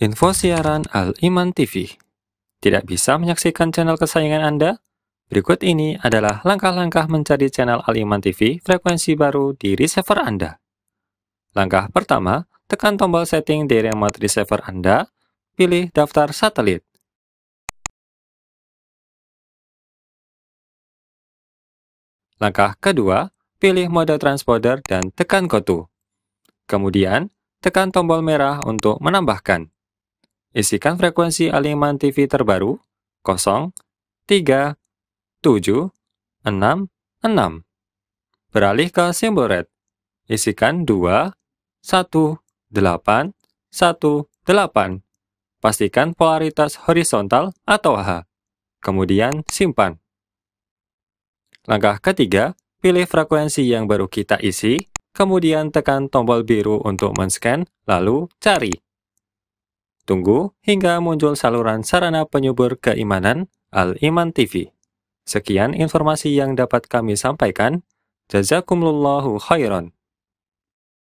Info siaran Al-Iman TV. Tidak bisa menyaksikan channel kesayangan Anda? Berikut ini adalah langkah-langkah mencari channel Al-Iman TV frekuensi baru di receiver Anda. Langkah pertama, tekan tombol setting di remote receiver Anda, pilih daftar satelit. Langkah kedua, pilih mode transponder dan tekan to. Kemudian, tekan tombol merah untuk menambahkan. Isikan frekuensi Aliman TV terbaru 0, 3, 7, 6, 6. Beralih ke simbol red. Isikan 2, 1, 8, 1, 8. Pastikan polaritas horizontal atau H. Kemudian simpan. Langkah ketiga, pilih frekuensi yang baru kita isi, kemudian tekan tombol biru untuk men-scan, lalu cari. Tunggu hingga muncul saluran sarana penyubur keimanan Al-Iman TV. Sekian informasi yang dapat kami sampaikan. Jazakumullahu khairan.